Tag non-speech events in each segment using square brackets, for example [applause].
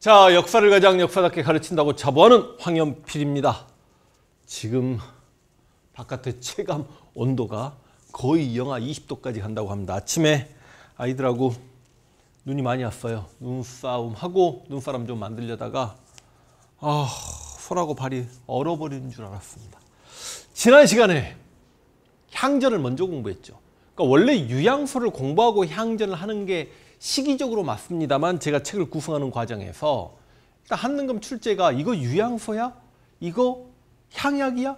자, 역사를 가장 역사답게 가르친다고 자부하는 황현필입니다. 지금 바깥의 체감 온도가 거의 영하 20도까지 간다고 합니다. 아침에 아이들하고 눈이 많이 왔어요. 눈싸움하고 눈사람 좀 만들려다가 아, 손하고 발이 얼어버리는 줄 알았습니다. 지난 시간에 향전을 먼저 공부했죠. 그러니까 원래 유양소를 공부하고 향전을 하는 게 시기적으로 맞습니다만 제가 책을 구성하는 과정에서 일단 한능금 출제가 이거 유양소야? 이거 향약이야?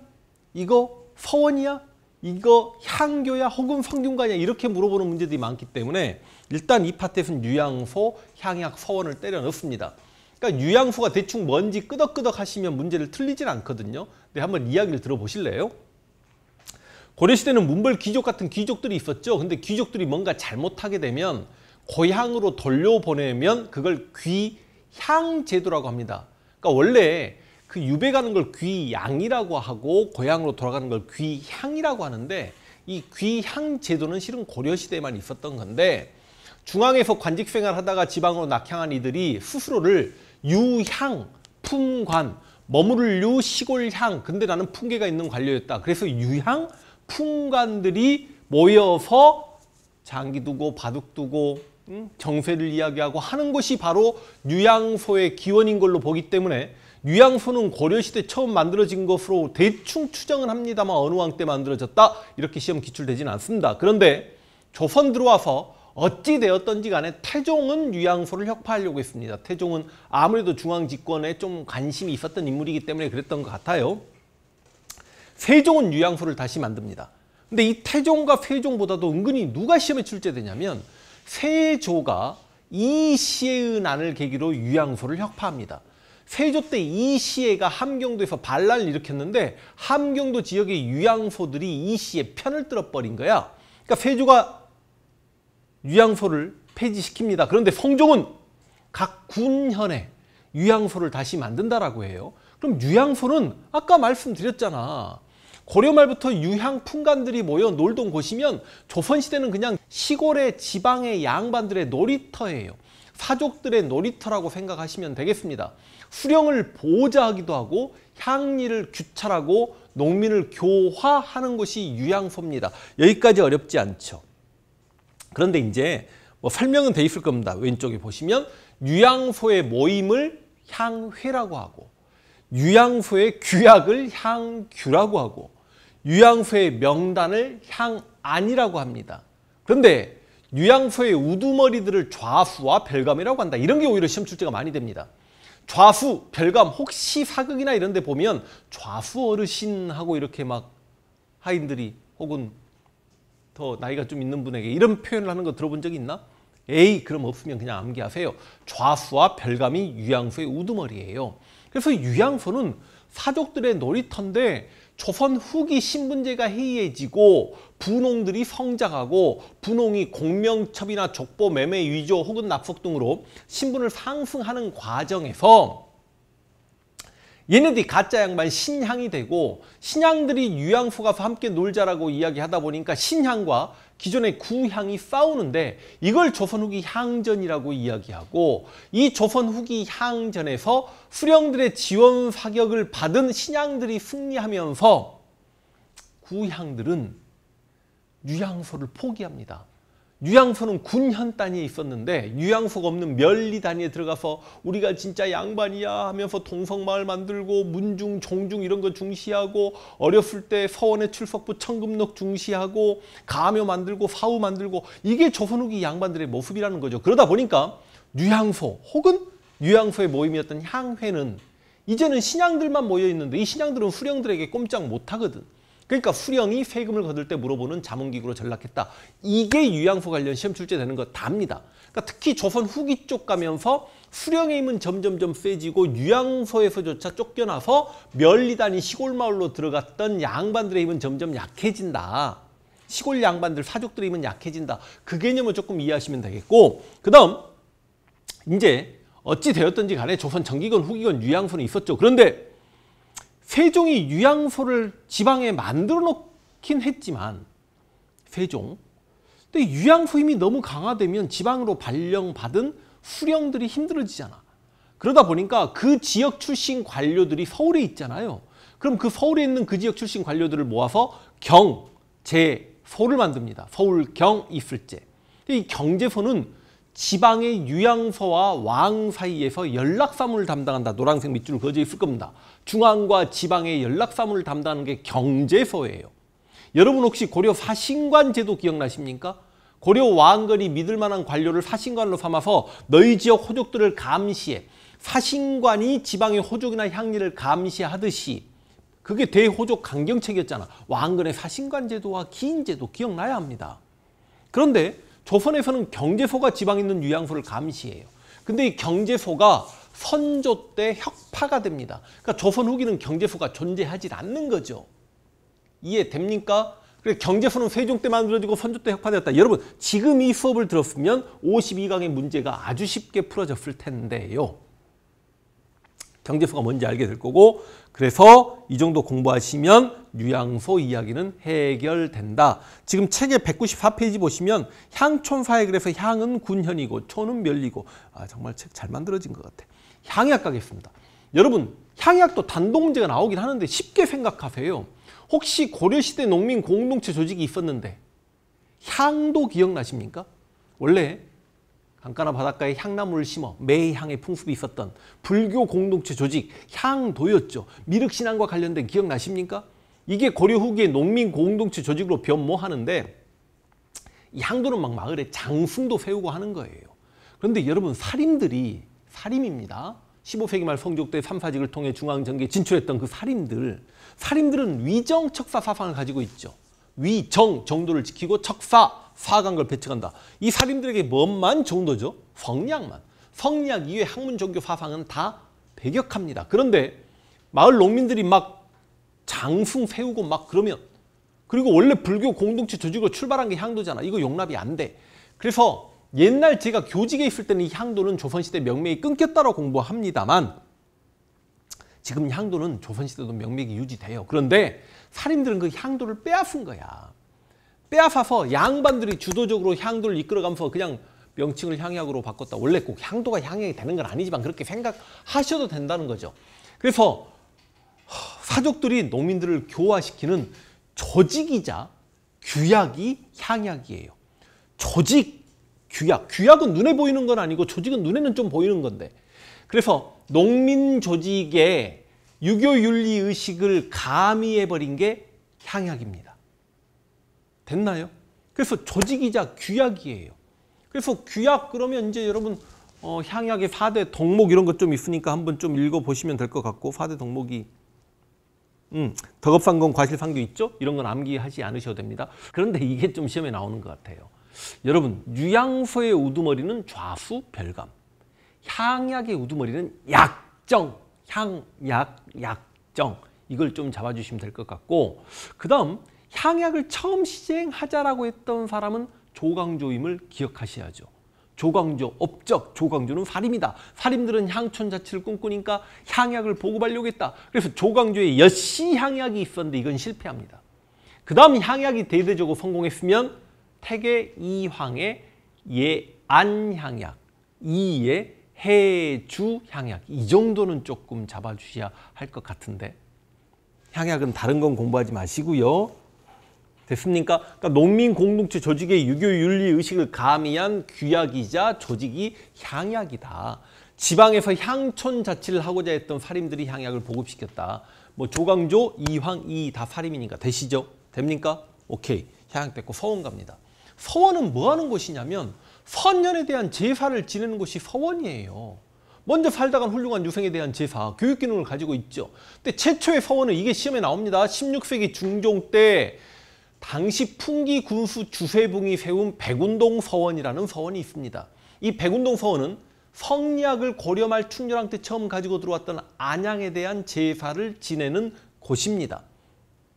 이거 서원이야? 이거 향교야 혹은 성균관이야 이렇게 물어보는 문제들이 많기 때문에 일단 이 파트에서는 유양소, 향약, 서원을 때려 넣습니다. 그러니까 유양소가 대충 뭔지 끄덕끄덕 하시면 문제를 틀리진 않거든요. 근데 한번 이야기를 들어보실래요? 고려시대는 문벌 귀족 같은 귀족들이 있었죠. 근데 귀족들이 뭔가 잘못하게 되면 고향으로 돌려보내면 그걸 귀향 제도라고 합니다. 그러니까 원래 그 유배 가는 걸 귀양이라고 하고 고향으로 돌아가는 걸 귀향이라고 하는데 이 귀향 제도는 실은 고려시대에만 있었던 건데 중앙에서 관직 생활하다가 지방으로 낙향한 이들이 스스로를 유향, 풍관 머무를 유, 시골향, 근데 나는 풍계가 있는 관료였다. 그래서 유향, 풍관들이 모여서 장기 두고 바둑 두고 정세를 이야기하고 하는 것이 바로 유양소의 기원인 걸로 보기 때문에 유양소는 고려시대 처음 만들어진 것으로 대충 추정은 합니다만 어느 왕 때 만들어졌다 이렇게 시험 기출되지는 않습니다. 그런데 조선 들어와서 어찌 되었던지 간에 태종은 유양소를 혁파하려고 했습니다. 태종은 아무래도 중앙집권에 좀 관심이 있었던 인물이기 때문에 그랬던 것 같아요. 세종은 유양소를 다시 만듭니다. 근데 이 태종과 세종보다도 은근히 누가 시험에 출제되냐면 세조가 이시의 난을 계기로 유양소를 혁파합니다. 세조 때 이시해가 함경도에서 반란을 일으켰는데 함경도 지역의 유양소들이 이시의 편을 들어버린 거야. 그러니까 세조가 유양소를 폐지시킵니다. 그런데 성종은 각 군현에 유양소를 다시 만든다라고 해요. 그럼 유양소는 아까 말씀드렸잖아. 고려 말부터 유향 풍간들이 모여 놀던 곳이면 조선시대는 그냥 시골의 지방의 양반들의 놀이터예요. 사족들의 놀이터라고 생각하시면 되겠습니다. 수령을 보호자하기도 하고 향리를 규찰하고 농민을 교화하는 곳이 유양소입니다. 여기까지 어렵지 않죠. 그런데 이제 뭐 설명은 돼 있을 겁니다. 왼쪽에 보시면 유양소의 모임을 향회라고 하고 유양후의 규약을 향규라고 하고 유양후의 명단을 향안이라고 합니다. 그런데 유양후의 우두머리들을 좌수와 별감이라고 한다. 이런 게 오히려 시험 출제가 많이 됩니다. 좌수, 별감, 혹시 사극이나 이런 데 보면 좌수 어르신하고 이렇게 막 하인들이 혹은 더 나이가 좀 있는 분에게 이런 표현을 하는 거 들어본 적이 있나? 에이 그럼 없으면 그냥 암기하세요. 좌수와 별감이 유양후의 우두머리예요. 그래서 유양소는 사족들의 놀이터인데 조선 후기 신분제가 해이해지고 분홍들이 성장하고 분홍이 공명첩이나 족보 매매 위조 혹은 납속 등으로 신분을 상승하는 과정에서 얘네들이 가짜 양반 신향이 되고 신향들이 유양후 가서 함께 놀자라고 이야기하다 보니까 신향과 기존의 구향이 싸우는데 이걸 조선 후기 향전이라고 이야기하고 이 조선 후기 향전에서 수령들의 지원 사격을 받은 신향들이 승리하면서 구향들은 유양소를 포기합니다. 유양소는 군현 단위에 있었는데 유양소가 없는 멸리 단위에 들어가서 우리가 진짜 양반이야 하면서 동성마을 만들고 문중, 종중 이런 거 중시하고 어렸을 때 서원의 출석부 청금록 중시하고 가묘 만들고 사우 만들고 이게 조선 후기 양반들의 모습이라는 거죠. 그러다 보니까 유양소 혹은 유양소의 모임이었던 향회는 이제는 신양들만 모여 있는데 이 신양들은 후령들에게 꼼짝 못하거든. 그러니까 후령이 세금을 거둘 때 물어보는 자문기구로 전락했다. 이게 유양소 관련 시험 출제되는 거 답니다. 그러니까 특히 조선 후기 쪽 가면서 수령의 힘은 점점점 세지고 유양소에서조차 쫓겨나서 멸리단이 시골 마을로 들어갔던 양반들의 힘은 점점 약해진다. 시골 양반들 사족들의 힘은 약해진다. 그 개념을 조금 이해하시면 되겠고 그다음 이제 어찌 되었든지 간에 조선 정기건 후기건 유양소는 있었죠. 그런데 세종이 유양소를 지방에 만들어 놓긴 했지만 세종 근데 유양소 힘이 너무 강화되면 지방으로 발령받은 수령들이 힘들어지잖아. 그러다 보니까 그 지역 출신 관료들이 서울에 있잖아요. 그럼 그 서울에 있는 그 지역 출신 관료들을 모아서 경, 제, 소를 만듭니다. 서울, 경, 이슬제. 이 경제소는 지방의 유양서와 왕 사이에서 연락사무를 담당한다. 노란색 밑줄 그어져 있을 겁니다. 중앙과 지방의 연락사무를 담당하는 게 경제서예요. 여러분 혹시 고려 사신관 제도 기억나십니까? 고려 왕건이 믿을 만한 관료를 사신관으로 삼아서 너희 지역 호족들을 감시해 사신관이 지방의 호족이나 향리를 감시하듯이 그게 대호족 강경책이었잖아. 왕건의 사신관 제도와 기인 제도 기억나야 합니다. 그런데 조선에서는 경제소가 지방에 있는 유양소를 감시해요. 근데 이 경제소가 선조 때 혁파가 됩니다. 그러니까 조선 후기는 경제소가 존재하지 않는 거죠. 이해됩니까? 그래 경제소는 세종 때 만들어지고 선조 때 혁파되었다. 여러분 지금 이 수업을 들었으면 52강의 문제가 아주 쉽게 풀어졌을 텐데요. 경제수가 뭔지 알게 될 거고 그래서 이 정도 공부하시면 유양소 이야기는 해결된다. 지금 책의 194페이지 보시면 향촌사에 그래서 향은 군현이고 촌은 멸리고 아 정말 책 잘 만들어진 것 같아. 향약 가겠습니다. 여러분 향약도 단독 문제가 나오긴 하는데 쉽게 생각하세요. 혹시 고려시대 농민 공동체 조직이 있었는데 향도 기억나십니까? 원래 강가나 바닷가에 향나무를 심어 매의 향의 풍습이 있었던 불교 공동체 조직 향도였죠. 미륵신앙과 관련된 기억나십니까? 이게 고려 후기에 농민 공동체 조직으로 변모하는데 이 향도는 막 마을에 장승도 세우고 하는 거예요. 그런데 여러분 사림들이 사림입니다. 15세기 말 성족대 삼 사직을 통해 중앙정계에 진출했던 그 사림들 사림들은 위정 척사 사상을 가지고 있죠. 위정 정도를 지키고 척사 사강걸 배척한다. 이 사림들에게 뭔만 정도죠? 성량만. 성량 이외 학문 종교 사상은 다 배격합니다. 그런데 마을 농민들이 막 장승 세우고 막 그러면 그리고 원래 불교 공동체 조직으로 출발한 게 향도잖아. 이거 용납이 안 돼. 그래서 옛날 제가 교직에 있을 때는 이 향도는 조선시대 명맥이 끊겼다고 공부합니다만 지금 향도는 조선시대도 명맥이 유지돼요. 그런데 사림들은 그 향도를 빼앗은 거야. 빼앗아서 양반들이 주도적으로 향도를 이끌어가면서 그냥 명칭을 향약으로 바꿨다. 원래 꼭 향도가 향약이 되는 건 아니지만 그렇게 생각하셔도 된다는 거죠. 그래서 사족들이 농민들을 교화시키는 조직이자 규약이 향약이에요. 조직, 규약. 규약은 눈에 보이는 건 아니고 조직은 눈에는 좀 보이는 건데. 그래서 농민 조직에 유교 윤리 의식을 가미해버린 게 향약입니다. 됐나요? 그래서 조직이자 규약이에요. 그래서 규약 그러면 이제 여러분 어, 향약의 4대 덕목 이런 것 좀 있으니까 한번 좀 읽어보시면 될 것 같고 4대 덕목이 음, 덕업상공 과실상규 있죠? 이런 건 암기하지 않으셔도 됩니다. 그런데 이게 좀 시험에 나오는 것 같아요. 여러분 유양소의 우두머리는 좌수 별감 향약의 우두머리는 약정 향약 약정 이걸 좀 잡아주시면 될 것 같고 그 다음 향약을 처음 시행하자라고 했던 사람은 조광조임을 기억하셔야죠. 조광조, 업적, 조광조는 사림이다. 사림들은 향촌 자치를 꿈꾸니까 향약을 보급하려고했다 그래서 조광조의 여시 향약이 있었는데 이건 실패합니다. 그 다음 향약이 대대적으로 성공했으면 태계 이황의 예안향약, 이의 해주향약 이 정도는 조금 잡아주셔야 할 것 같은데 향약은 다른 건 공부하지 마시고요. 됐습니까? 그러니까 농민 공동체 조직의 유교 윤리 의식을 가미한 규약이자 조직이 향약이다. 지방에서 향촌 자치를 하고자 했던 사림들이 향약을 보급시켰다. 뭐 조광조, 이황, 이 다 사림이니까 되시죠? 됩니까? 오케이. 향약됐고 서원 갑니다. 서원은 뭐 하는 곳이냐면 선년에 대한 제사를 지내는 곳이 서원이에요. 먼저 살다간 훌륭한 유생에 대한 제사, 교육 기능을 가지고 있죠. 근데 최초의 서원은 이게 시험에 나옵니다. 16세기 중종 때 당시 풍기 군수 주세붕이 세운 백운동 서원이라는 서원이 있습니다. 이 백운동 서원은 성리학을 고려말 충렬왕 때 처음 가지고 들어왔던 안양에 대한 제사를 지내는 곳입니다.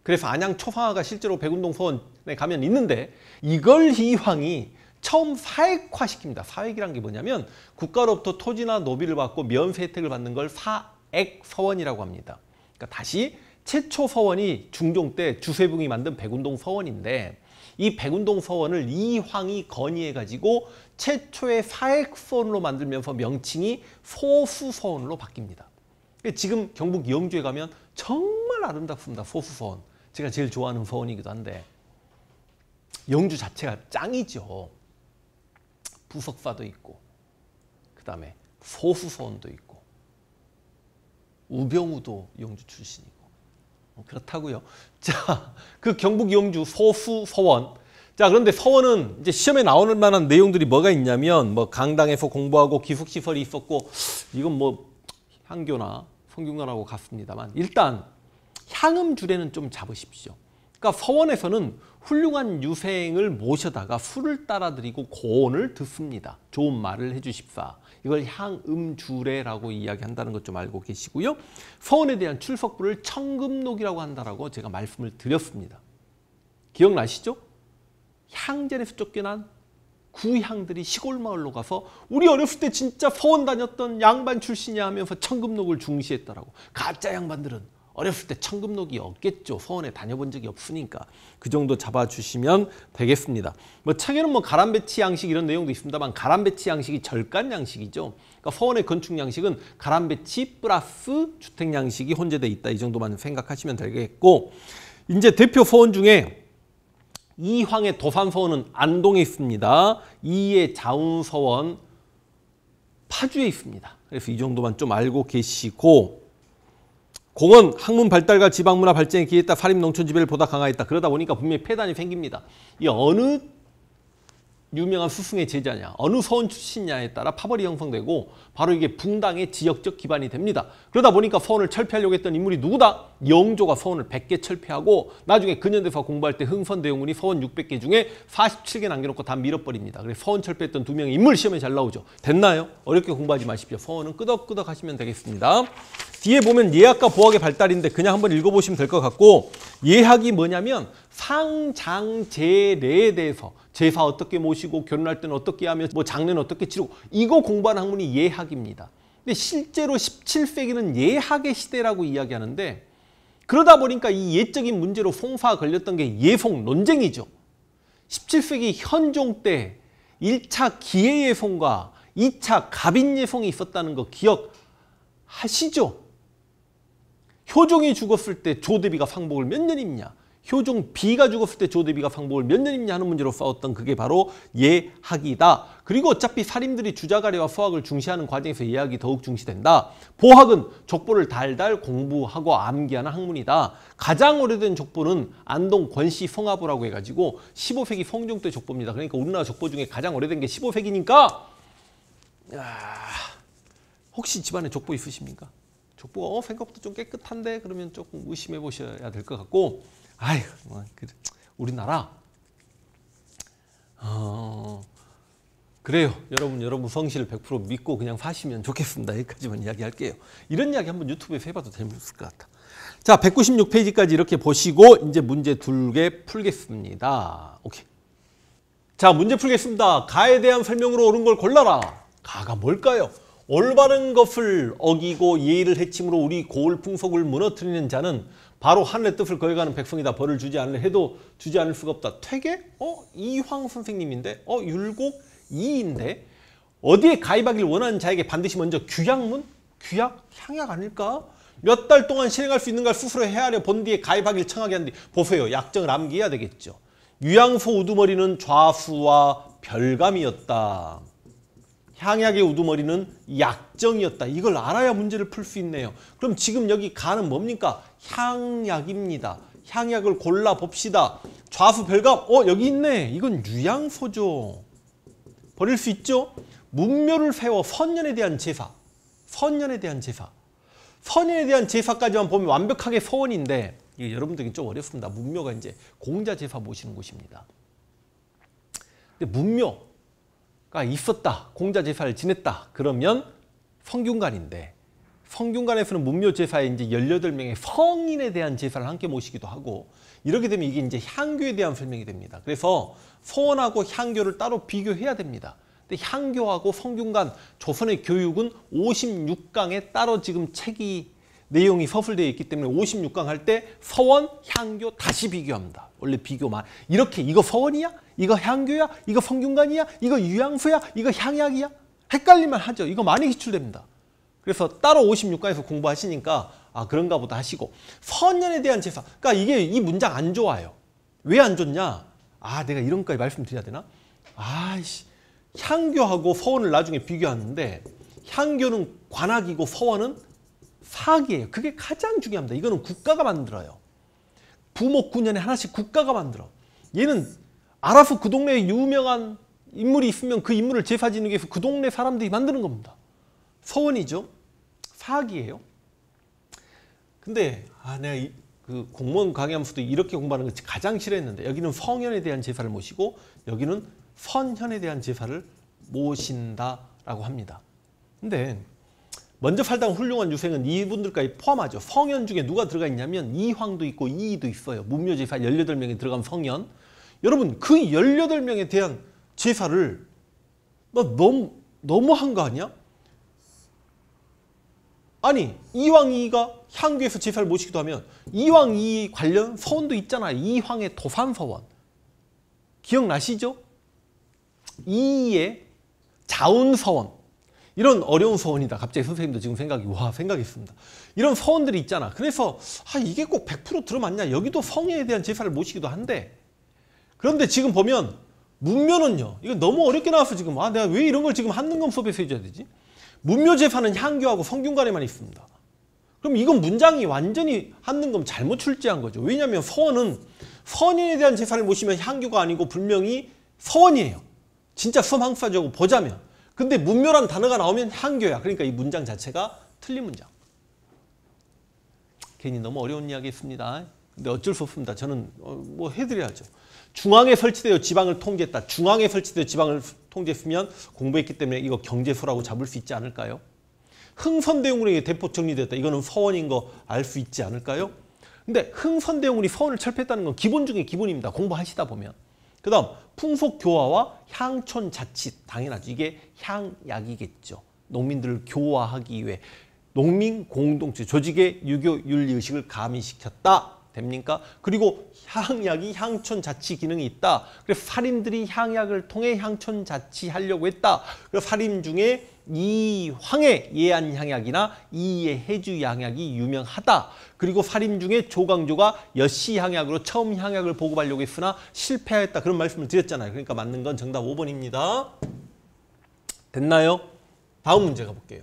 그래서 안양 초상화가 실제로 백운동 서원에 가면 있는데 이걸 이황이 처음 사액화시킵니다. 사액이란 게 뭐냐면 국가로부터 토지나 노비를 받고 면세 혜택을 받는 걸 사액서원이라고 합니다. 그러니까 다시 최초 서원이 중종 때 주세붕이 만든 백운동 서원인데 이 백운동 서원을 이황이 건의해가지고 최초의 사액서원으로 만들면서 명칭이 소수서원으로 바뀝니다. 그러니까 지금 경북 영주에 가면 정말 아름답습니다. 소수서원. 제가 제일 좋아하는 서원이기도 한데 영주 자체가 짱이죠. 부석사도 있고 그 다음에 소수서원도 있고 우병우도 영주 출신이고 어, 그렇다고요. [laughs] 자, 그 경북 용주 소수 서원. 자, 그런데 서원은 이제 시험에 나오는 만한 내용들이 뭐가 있냐면 뭐 강당에서 공부하고 기숙 시설이 있었고 이건 뭐 향교나 성균관하고 같습니다만 일단 향음 주례는 좀 잡으십시오. 그러니까 서원에서는 훌륭한 유생을 모셔다가 술을 따라드리고 고언을 듣습니다. 좋은 말을 해주십사. 이걸 향음주례라고 이야기한다는 것 좀 알고 계시고요. 서원에 대한 출석부를 청금록이라고 한다라고 제가 말씀을 드렸습니다. 기억나시죠? 향전에서 쫓겨난 구향들이 시골 마을로 가서 우리 어렸을 때 진짜 서원 다녔던 양반 출신이 야 하면서 청금록을 중시했다라고 가짜 양반들은 어렸을 때청금록이 없겠죠. 서원에 다녀본 적이 없으니까 그 정도 잡아주시면 되겠습니다. 뭐 책에는 뭐 가람배치 양식 이런 내용도 있습니다만 가람배치 양식이 절간 양식이죠. 그러니까 서원의 건축 양식은 가람배치 플러스 주택 양식이 혼재되어 있다 이 정도만 생각하시면 되겠고 이제 대표 서원 중에 이황의 도산서원은 안동에 있습니다. 이의 자운서원 파주에 있습니다. 그래서 이 정도만 좀 알고 계시고 공원, 학문 발달과 지방문화 발전에 기회에 사립 농촌 지배를 보다 강화했다. 그러다 보니까 분명히 폐단이 생깁니다. 이 어느 유명한 수승의 제자냐, 어느 서원 출신이냐에 따라 파벌이 형성되고 바로 이게 붕당의 지역적 기반이 됩니다. 그러다 보니까 서원을 철폐하려고 했던 인물이 누구다? 영조가 서원을 100개 철폐하고 나중에 근현대사 공부할 때 흥선대용군이 서원 600개 중에 47개 남겨놓고 다 밀어버립니다. 그래서 서원 철폐했던 두 명의 인물 시험에 잘 나오죠. 됐나요? 어렵게 공부하지 마십시오. 서원은 끄덕끄덕 하시면 되겠습니다. 뒤에 보면 예약과 보학의 발달인데 그냥 한번 읽어보시면 될 것 같고 예약이 뭐냐면 상장제례에 대해서 제사 어떻게 모시고 결혼할 때는 어떻게 하며 뭐 장례는 어떻게 치르고 이거 공부하는 학문이 예약입니다 근데 실제로 17세기는 예약의 시대라고 이야기하는데 그러다 보니까 이 예적인 문제로 송사가 걸렸던 게 예송 논쟁이죠. 17세기 현종 때 1차 기해예송과 2차 갑인예송이 있었다는 거 기억하시죠? 효종이 죽었을 때 조대비가 상복을 몇 년 입냐 효종 비가 죽었을 때 조대비가 상복을 몇 년 입냐 하는 문제로 싸웠던 그게 바로 예학이다. 그리고 어차피 사림들이 주자가리와 수학을 중시하는 과정에서 예학이 더욱 중시된다. 보학은 족보를 달달 공부하고 암기하는 학문이다. 가장 오래된 족보는 안동 권씨 성화보라고 해가지고 15세기 성종 때 족보입니다. 그러니까 우리나라 족보 중에 가장 오래된 게 15세기니까 야, 혹시 집안에 족보 있으십니까? 족보가 어, 생각보다 좀 깨끗한데 그러면 조금 의심해 보셔야 될 것 같고 아휴 뭐, 그, 래 우리나라 어, 그래요 여러분 여러분 성실 100% 믿고 그냥 사시면 좋겠습니다 여기까지만 이야기할게요 이런 이야기 한번 유튜브에서 해봐도 재밌을 것 같아 자 196페이지까지 이렇게 보시고 이제 문제 2개 풀겠습니다 오케이 자 문제 풀겠습니다 가에 대한 설명으로 옳은 걸 골라라 가가 뭘까요 올바른 것을 어기고 예의를 해침으로 우리 고을풍속을 무너뜨리는 자는 바로 하늘의 뜻을 거역하는 백성이다. 벌을 주지 않을 해도 주지 않을 수가 없다. 퇴계? 어? 이황 선생님인데? 어? 율곡? 이인데? 어디에 가입하길 원하는 자에게 반드시 먼저 규약문? 규약? 향약 아닐까? 몇 달 동안 실행할 수 있는가를 스스로 헤아려 본 뒤에 가입하길 청하게 한 뒤 보세요. 약정을 암기해야 되겠죠. 유양소 우두머리는 좌수와 별감이었다. 향약의 우두머리는 약정이었다. 이걸 알아야 문제를 풀 수 있네요. 그럼 지금 여기 가는 뭡니까? 향약입니다. 향약을 골라봅시다. 좌수 별감, 어 여기 있네. 이건 유양소죠. 버릴 수 있죠? 문묘를 세워 선년에 대한 제사. 선년에 대한 제사. 선년에 대한 제사까지만 보면 완벽하게 서원인데 이게 여러분들이 좀 어렵습니다. 문묘가 이제 공자 제사 모시는 곳입니다. 근데 문묘, 있었다, 공자제사를 지냈다 그러면 성균관인데 성균관에서는 문묘제사에 이제 18명의 성인에 대한 제사를 함께 모시기도 하고 이렇게 되면 이게 이제 향교에 대한 설명이 됩니다. 그래서 소원하고 향교를 따로 비교해야 됩니다. 근데 향교하고 성균관 조선의 교육은 56강에 따로 지금 책이 내용이 서술되어 있기 때문에 56강 할 때 서원, 향교 다시 비교합니다. 원래 비교만 이렇게 이거 서원이야? 이거 향교야? 이거 성균관이야? 이거 유양수야? 이거 향약이야? 헷갈리면 하죠. 이거 많이 기출됩니다. 그래서 따로 56강에서 공부하시니까 아 그런가 보다 하시고 서원년에 대한 제사 그러니까 이게 이 문장 안 좋아요. 왜 안 좋냐? 아 내가 이런 거까지 말씀드려야 되나? 아이씨 향교하고 서원을 나중에 비교하는데 향교는 관악이고 서원은 사기이에요 그게 가장 중요합니다. 이거는 국가가 만들어요. 부목 9년에 하나씩 국가가 만들어. 얘는 아라프 그 동네에 유명한 인물이 있으면 그 인물을 제사 지는게위그 동네 사람들이 만드는 겁니다. 서원이죠. 사학이에요. 근데 아 내가 이, 그 공무원 강의하면서도 이렇게 공부하는 것이 가장 싫어했는데 여기는 성현에 대한 제사를 모시고 여기는 선현에 대한 제사를 모신다라고 합니다. 근데 먼저 살당 훌륭한 유생은 이분들까지 포함하죠. 성현 중에 누가 들어가 있냐면 이황도 있고 이이도 있어요. 문묘제사 18명이 들어간 성현. 여러분 그 18명에 대한 제사를 너무 너무한 거 아니야? 아니 이황이가 향교에서 제사를 모시기도 하면 이황이 관련 서원도 있잖아요. 이황의 도산서원. 기억나시죠? 이 이의 자운서원. 이런 어려운 서원이다. 갑자기 선생님도 지금 생각이 와 생각했습니다. 이런 서원들이 있잖아. 그래서 아 이게 꼭 100% 들어맞냐. 여기도 성에 대한 제사를 모시기도 한데 그런데 지금 보면 문묘는요. 이거 너무 어렵게 나와서 지금 아 내가 왜 이런 걸 지금 한능검 수업에서 해줘야 되지? 문묘 제사는 향교하고 성균관에만 있습니다. 그럼 이건 문장이 완전히 한능검 잘못 출제한 거죠. 왜냐하면 서원은 서원에 대한 제사를 모시면 향교가 아니고 분명히 서원이에요. 진짜 수험항사적으로 보자면 근데 문묘란 단어가 나오면 한교야. 그러니까 이 문장 자체가 틀린 문장. 괜히 너무 어려운 이야기 했습니다. 근데 어쩔 수 없습니다. 저는 어, 뭐 해드려야죠. 중앙에 설치되어 지방을 통제했다. 중앙에 설치되어 지방을 통제했으면 공부했기 때문에 이거 경제수라고 잡을 수 있지 않을까요? 흥선대용군에게 대포 정리됐다. 이거는 서원인 거 알 수 있지 않을까요? 근데 흥선대용군이 서원을 철폐했다는 건 기본 중에 기본입니다. 공부하시다 보면. 그 다음 풍속교화와 향촌자칫 당연하죠. 이게 향약이겠죠. 농민들을 교화하기 위해 농민 공동체 조직의 유교 윤리의식을 가미시켰다. 됩니까? 그리고 향약이 향촌 자치 기능이 있다. 그래서 사림들이 향약을 통해 향촌 자치하려고 했다. 그래서 사림 중에 이황의 예안 향약이나 이의 예 해주 향약이 유명하다. 그리고 사림 중에 조광조가 여씨 향약으로 처음 향약을 보급하려고 했으나 실패하였다 그런 말씀을 드렸잖아요. 그러니까 맞는 건 정답 5번입니다. 됐나요? 다음 문제 가볼게요.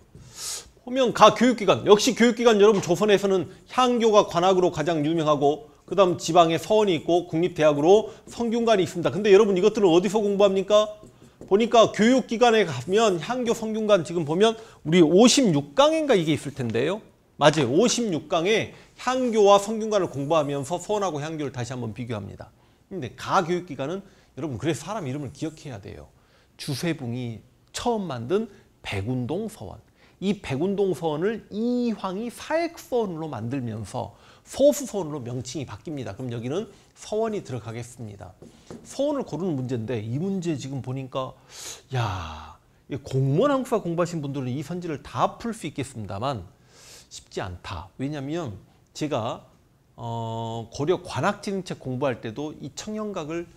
호면가 교육기관 역시 교육기관 여러분 조선에서는 향교가 관악으로 가장 유명하고 그 다음 지방에 서원이 있고 국립대학으로 성균관이 있습니다. 근데 여러분 이것들은 어디서 공부합니까? 보니까 교육기관에 가면 향교 성균관 지금 보면 우리 56강인가 이게 있을 텐데요. 맞아요. 56강에 향교와 성균관을 공부하면서 서원하고 향교를 다시 한번 비교합니다. 근데 가 교육기관은 여러분 그래서 사람 이름을 기억해야 돼요. 주세붕이 처음 만든 백운동 서원. 이 백운동선을 이황이 사액선으로 만들면서 서수선으로 명칭이 바뀝니다. 그럼 여기는 서원이 들어가겠습니다. 서원을 고르는 문제인데 이 문제 지금 보니까 야 공무원 한국사 공부하신 분들은 이 선지를 다 풀 수 있겠습니다만 쉽지 않다. 왜냐하면 제가 어, 고려 관악지능책 공부할 때도 이 청년각을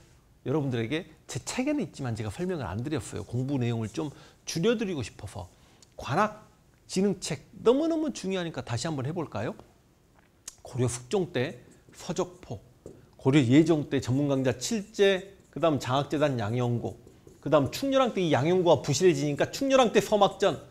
여러분들에게 제 책에는 있지만 제가 설명을 안 드렸어요. 공부 내용을 좀 줄여드리고 싶어서 관악 지능책 너무너무 중요하니까 다시 한번 해볼까요? 고려 숙종 때 서적포, 고려 예종 때 전문강자 칠제그 다음 장학재단 양영고, 그 다음 충렬왕 때 이 양영고가 부실해지니까 충렬왕 때 서막전,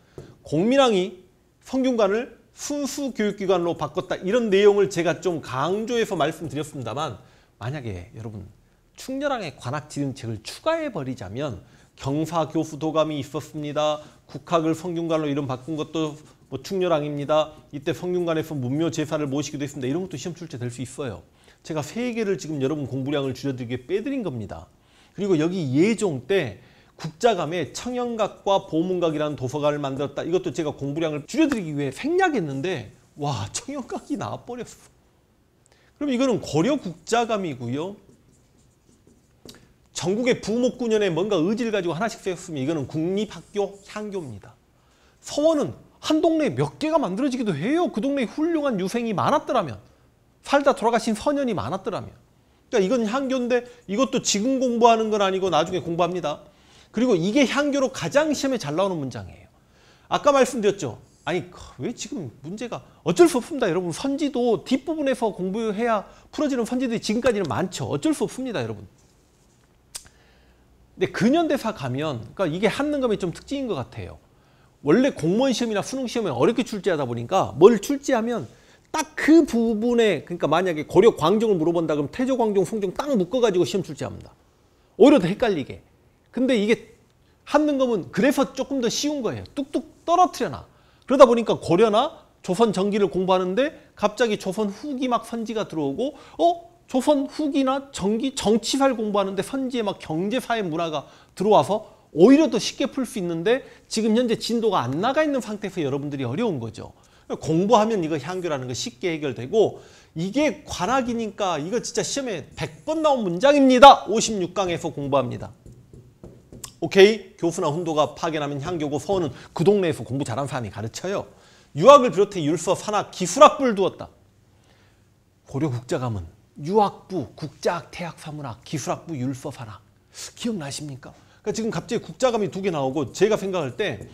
공민왕이 성균관을 순수 교육기관으로 바꿨다 이런 내용을 제가 좀 강조해서 말씀드렸습니다만 만약에 여러분 충렬왕의 관악 지능책을 추가해버리자면 경사교수도감이 있었습니다. 국학을 성균관로 이름 바꾼 것도 뭐 충렬왕입니다. 이때 성균관에서 문묘 제사를 모시기도 했습니다. 이런 것도 시험 출제 될수 있어요. 제가 세 개를 지금 여러분 공부량을 줄여드리게 빼드린 겁니다. 그리고 여기 예종 때 국자감에 청연각과 보문각이라는 도서관을 만들었다. 이것도 제가 공부량을 줄여드리기 위해 생략했는데 와청연각이 나와버렸어. 그럼 이거는 고려 국자감이고요. 전국의 부목구년에 뭔가 의지를 가지고 하나씩 세웠으면 이거는 국립학교 향교입니다. 서원은 한 동네에 몇 개가 만들어지기도 해요. 그 동네에 훌륭한 유생이 많았더라면 살다 돌아가신 선연이 많았더라면 그러니까 이건 향교인데 이것도 지금 공부하는 건 아니고 나중에 공부합니다. 그리고 이게 향교로 가장 시험에 잘 나오는 문장이에요. 아까 말씀드렸죠. 아니 그 왜 지금 문제가 어쩔 수 없습니다. 여러분 선지도 뒷부분에서 공부해야 풀어지는 선지들이 지금까지는 많죠. 어쩔 수 없습니다. 여러분. 근데 근현대사 가면 그러니까 이게 한능검이좀 특징인 것 같아요. 원래 공무원 시험이나 수능 시험에 어렵게 출제하다 보니까 뭘 출제하면 딱 그 부분에 그러니까 만약에 고려 광종을 물어본다 그러면 태조 광종 송종 딱 묶어가지고 시험 출제합니다. 오히려 더 헷갈리게. 근데 이게 한능검은 그래서 조금 더 쉬운 거예요. 뚝뚝 떨어뜨려놔. 그러다 보니까 고려나 조선 전기를 공부하는데 갑자기 조선 후기 막 선지가 들어오고 어? 조선 후기나 정기 정치사를 공부하는데 선지에 막 경제 사회 문화가 들어와서 오히려 더 쉽게 풀 수 있는데 지금 현재 진도가 안 나가 있는 상태에서 여러분들이 어려운 거죠. 공부하면 이거 향교라는 거 쉽게 해결되고 이게 관학이니까 이거 진짜 시험에 100번 나온 문장입니다. 56강에서 공부합니다. 오케이? 교수나 훈도가 파견하면 향교고 서원은 그 동네에서 공부 잘한 사람이 가르쳐요. 유학을 비롯해 율서, 산학, 기술학부를 두었다. 고려 국자감은 유학부, 국자학, 태학, 사문학, 기술학부, 율법하나 기억나십니까? 그러니까 지금 갑자기 국자감이 두 개 나오고 제가 생각할 때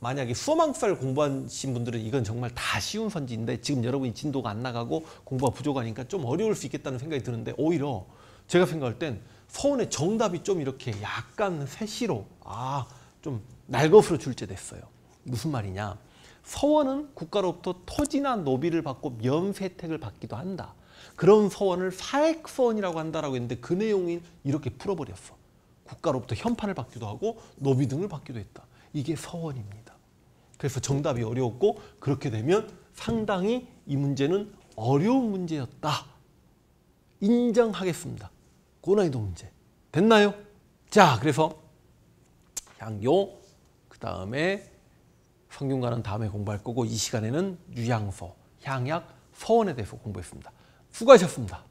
만약에 수험학사를 공부하신 분들은 이건 정말 다 쉬운 선지인데 지금 여러분이 진도가 안 나가고 공부가 부족하니까 좀 어려울 수 있겠다는 생각이 드는데 오히려 제가 생각할 땐 서원의 정답이 좀 이렇게 약간 세시로 아좀 날것으로 출제됐어요. 무슨 말이냐. 서원은 국가로부터 토지나 노비를 받고 면세택을 혜 받기도 한다. 그런 서원을 사액 서원이라고 한다라고 했는데 그 내용이 이렇게 풀어버렸어. 국가로부터 현판을 받기도 하고 노비 등을 받기도 했다. 이게 서원입니다. 그래서 정답이 어려웠고 그렇게 되면 상당히 이 문제는 어려운 문제였다. 인정하겠습니다. 고난이도 문제. 됐나요? 자, 그래서 향교, 그 다음에 성균관은 다음에 공부할 거고 이 시간에는 유양서, 향약, 서원에 대해서 공부했습니다. 수고하셨습니다.